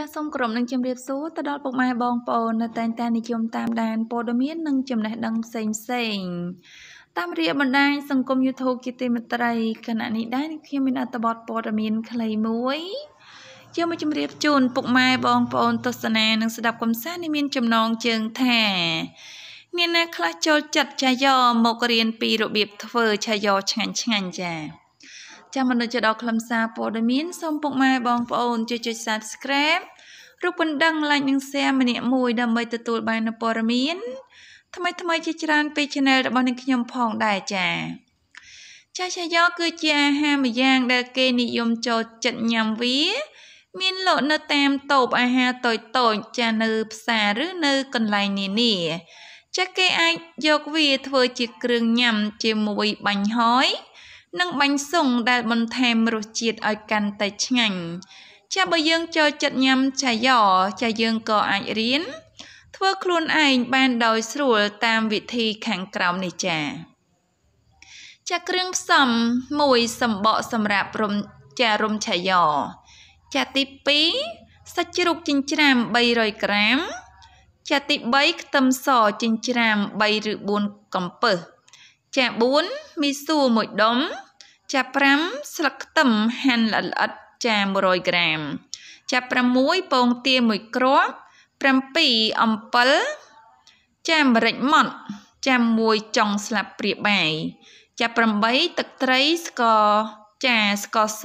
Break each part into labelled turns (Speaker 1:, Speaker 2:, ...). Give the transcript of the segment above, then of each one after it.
Speaker 1: ចាសសូមគោរពនឹងជម្រាបសួរទៅដល់ពុកម៉ែបងប្អូននៅតែងតែនិយមតាមដានព័ត៌មាននិងចំណេះដឹងផ្សេងផ្សេងតាមរយៈបណ្ដាញសង្គម YouTube ជាទីមេត្រីគណៈនេះដែរខ្ញុំមានអត្ថបទព័ត៌មាន ខ្លីមួយជាមកជម្រាបជូនពុកម៉ែបងប្អូនទស្សនានិងស្ដាប់កំសាន្តនេះមានចំណងជើងថាមានអ្នកខ្លះចូលចិត្តឆាយ៉មករៀនពីរបៀបធ្វើឆាយ៉ឆ្ងាញ់ឆ្ងាញ់ចា៎ចាស់មនុស្សជាដល់ខ្លឹមសារព័ត៌មានសូមពុកម៉ែបងប្អូនជួយចុច Subscribe រូបបណ្ដឹង Like និង Share ម្នាក់មួយដើម្បីទទួលបាននូវព័ត៌មាន ថ្មីថ្មីជាច្រើនពី Channel របស់នាងខ្ញុំផងដែរចា៎ចាឆាយ៉ោគឺជាអាហារមួយយ៉ាង ដែលគេនិយមចូលចិត្តញ៉ាំវា មានលក់នៅតាមតូបអាហារតូចតូចចានៅផ្សារឬនៅកន្លែងនានាចាគេអាចយកវាធ្វើជាគ្រឿងញ៉ាំជាមួយបាញ់ហើយនិងបាញ់ស៊ុងដែលបន្ថែមរសជាតិឲ្យកាន់តែឆ្ងាញ់ចាបើយើងចូលចិត្តញ៉ាំចាយ៉ចាយើងក៏អាចរៀនធ្វើខ្លួនឯងបានដោយស្រួលតាមវិធីខាងក្រោមនេះចា ចាគ្រឿងផ្សំ1សំបកសម្រាប់រំចារំឆាយ៉ចាទី2សាច់ជ្រូកចិញ្ច្រាំ300ក្រាម ចាទី3ខ្ទឹមសចិញ្ច្រាំ3ឬ4កំពឹសចា4មីសួរ1ដុំចា5ស្លឹកខ្ទឹមហាន់ល្អិតៗចា100ក្រាមចា6ពងទា1គ្រាប់7អំពិលចាម្រេចម៉ដ្ឋចា1ចុងស្លាបព្រាបាយចា8ទឹកត្រីស្ករចាស្ករស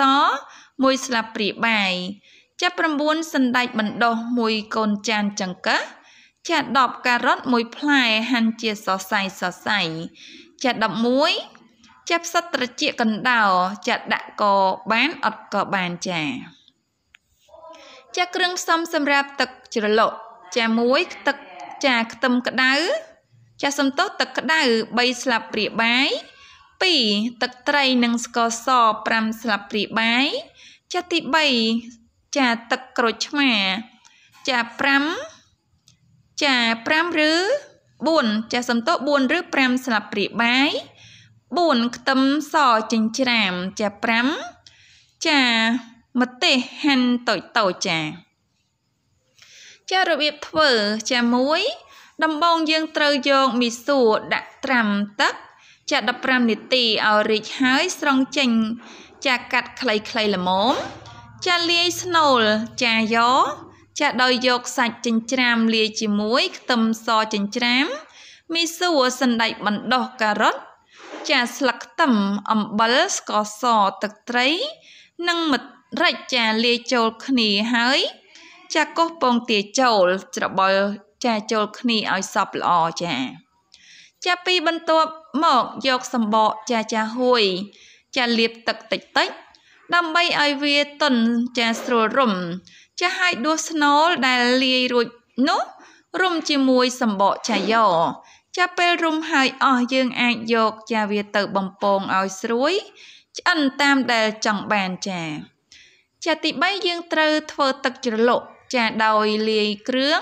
Speaker 1: 1ស្លាបព្រាបាយចា9សណ្តែកបណ្ដុះ1កូនចានចង្កឹះចា10ការ៉ុត1ផ្លែហាន់ជាសរសៃសរសៃចា11ចាប់សត្រជាកណ្ដោចាត់ដាក់ក៏បានអត់ក៏បានចា ចាគ្រឿងផ្សំសម្រាប់ទឹកជ្រលក់ចាមួយទឹកចាខ្ទឹមក្តៅចាសំទោសទឹកក្តៅ3ស្លាបព្រាបាយ2ទឹកត្រីនិងស្ករស5ស្លាបព្រាបាយចាទី3ចាទឹកក្រូចឆ្មាចា5ចា5ឬ4ចាសំទោស4ឬ5ស្លាបព្រាបាយ4ខ្ទឹមសចិញ្ច្រាំចា5ចាម្ទេសហាន់តូចតូចចា ចារបៀបធ្វើចា1ដំបូងយើងត្រូវយក មីសួរដាក់ត្រាំទឹកចា15នាទីឲ្យរីកហើយស្រង់ចេញចាកាត់ខ្លីៗល្មមចាលាយស្នូលចាយ៉ចាដោយយកសាច់ចិញ្ច្រាំលាយជាមួយខ្ទឹមសចិញ្ច្រាំមីសួរសណ្ដែកបណ្ដោះការ៉ុតចាស្លឹកខ្ទឹមអំបិលស្ករសទឹកត្រីនិងម្រេចចាលាយចូលគ្នាហើយ ចាកោះពងទាចូលច្របល់ចាចូលគ្នាឲ្យសព្វល្អចា ចាពីបន្ទាប់មកយកសម្បកចាចាហួយ ចាលាបទឹកតិចតិច ដើម្បីឲ្យវាទន់ចាស្រួលរំចាឲ្យដួសស្នូលដែលលាយរួចនោះរំជាមួយសម្បកចាយ៉ចាប់ពេលរុំហើយអស់យើងអាចយកចាវាទៅបំពងឲ្យស្រួយឆ្អិនតាមដែលចង់បានចា ចាទី3យើងត្រូវធ្វើទឹកជ្រលក់ចាដោយលាយគ្រឿង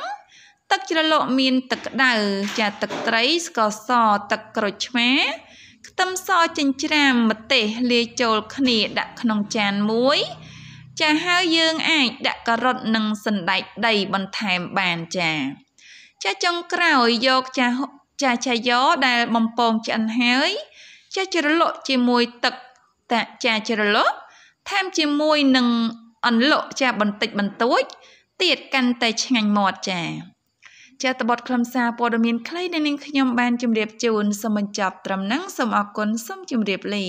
Speaker 1: ទឹកជ្រលក់មានទឹកក្តៅចាទឹកត្រីស្ករសទឹកក្រូចឆ្មាខ្ទឹមសចិញ្ច្រាំម្ទេសលាយចូលគ្នាដាក់ក្នុងចានមួយ ចាហើយយើងអាចដាក់ការ៉ុតនិងសណ្តែកដីបន្ថែមបានចា ចាចុងក្រោយយកចាចាចាយោដែលបំពងឆ្អិនហើយ ចាជ្រលក់ជាមួយទឹកតាចាជ្រលក់ថែមជាមួយនឹងអន្លក់ចាបន្តិចបន្តួចទៀតកាន់តែឆ្ងាញ់មាត់ចាចាតបតខ្លឹមសារព័ត៌មានខ្លីដែលនាងខ្ញុំ បានជម្រាបជូនសូមបញ្ចប់ត្រឹមហ្នឹងសូមអរគុណសូមជម្រាបលា